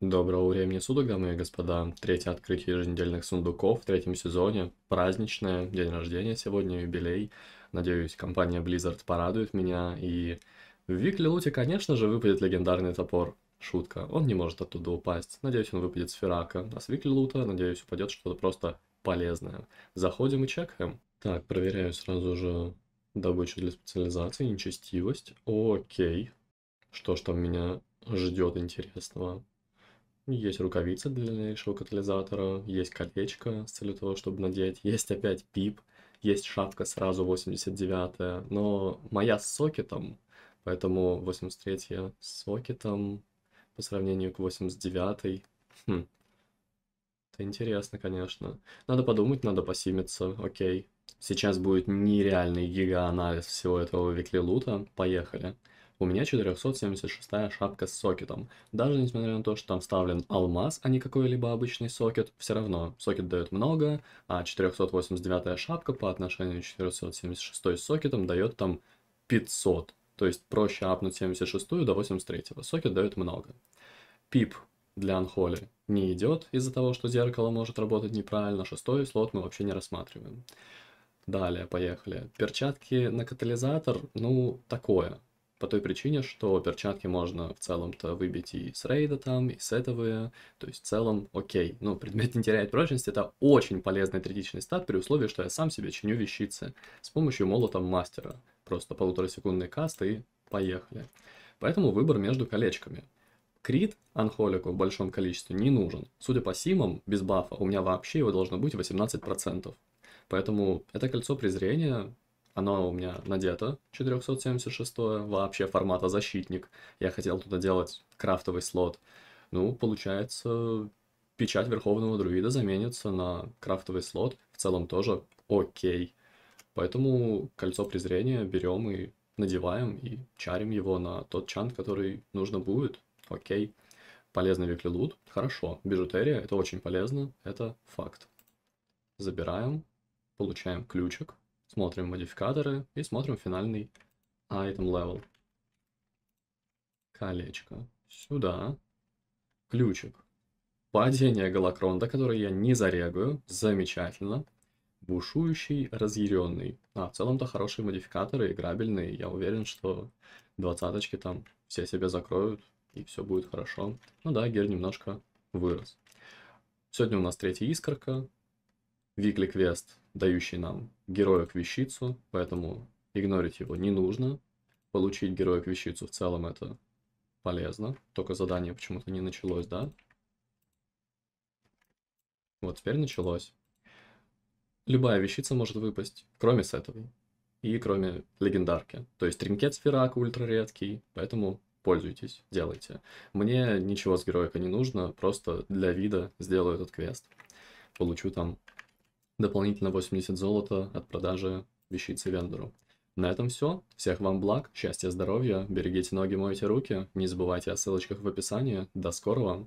Доброго времени суток, дамы и господа. Третье открытие еженедельных сундуков в третьем сезоне. Праздничное, день рождения сегодня, юбилей. Надеюсь, компания Blizzard порадует меня. И в Викли Луте, конечно же, выпадет легендарный топор. Шутка, он не может оттуда упасть. Надеюсь, он выпадет с Ферака. А с Викли Лута, надеюсь, упадет что-то просто полезное. Заходим и чекаем. Так, проверяю сразу же добычу для специализации, нечестивость. Окей. Что ж там меня ждет интересного? Есть рукавица для дальнейшего катализатора, есть колечко с целью того, чтобы надеть, есть опять пип, есть шапка сразу 89-я, но моя с сокетом, поэтому 83-я с сокетом по сравнению к 89-й. Хм. Это интересно, конечно. Надо подумать, надо посимиться, окей. Сейчас будет нереальный гигаанализ всего этого викли-лута. Поехали. У меня 476 шапка с сокетом. Даже несмотря на то, что там вставлен алмаз, а не какой-либо обычный сокет, все равно сокет дает много, а 489 шапка по отношению к 476 сокетом дает там 500. То есть проще апнуть 76 до 83. -го. Сокет дает много. Пип для анхоли не идет из-за того, что зеркало может работать неправильно. Шестой слот мы вообще не рассматриваем. Далее, поехали. Перчатки на катализатор, ну, такое по той причине, что перчатки можно в целом-то выбить и с рейда там, и с этого, то есть в целом окей. Ну, предмет не теряет прочность, это очень полезный третичный стат при условии, что я сам себе чиню вещицы с помощью молота мастера. Просто полуторасекундный каст и поехали. Поэтому выбор между колечками. Крит анхолику в большом количестве не нужен. Судя по симам, без бафа у меня вообще его должно быть 18%. Поэтому это кольцо презрения оно у меня надето, 476 вообще формата защитник. Я хотел туда делать крафтовый слот. Ну, получается, печать Верховного Друида заменится на крафтовый слот. В целом тоже окей. Поэтому кольцо презрения берем и надеваем, и чарим его на тот чант, который нужно будет. Окей. Полезный викли Хорошо. Бижутерия. Это очень полезно. Это факт. Забираем. Получаем ключик. Смотрим модификаторы и смотрим финальный item level. Колечко. Сюда. Ключик. Падение Галакронда, который я не зарегаю. Замечательно. Бушующий, разъяренный. А, в целом-то хорошие модификаторы, играбельные. Я уверен, что двадцаточки там все себя закроют, и все будет хорошо. Ну да, Гер немножко вырос. Сегодня у нас третья искорка викли квест, дающий нам героя вещицу, поэтому игнорить его не нужно. Получить героя вещицу в целом это полезно, только задание почему-то не началось, да? Вот теперь началось. Любая вещица может выпасть, кроме с сетовой и кроме легендарки. То есть тринкет сферак ультра редкий, поэтому пользуйтесь, делайте. Мне ничего с героика не нужно, просто для вида сделаю этот квест. Получу там дополнительно 80 золота от продажи вещицы вендору. На этом все. Всех вам благ, счастья, здоровья, берегите ноги, мойте руки, не забывайте о ссылочках в описании. До скорого!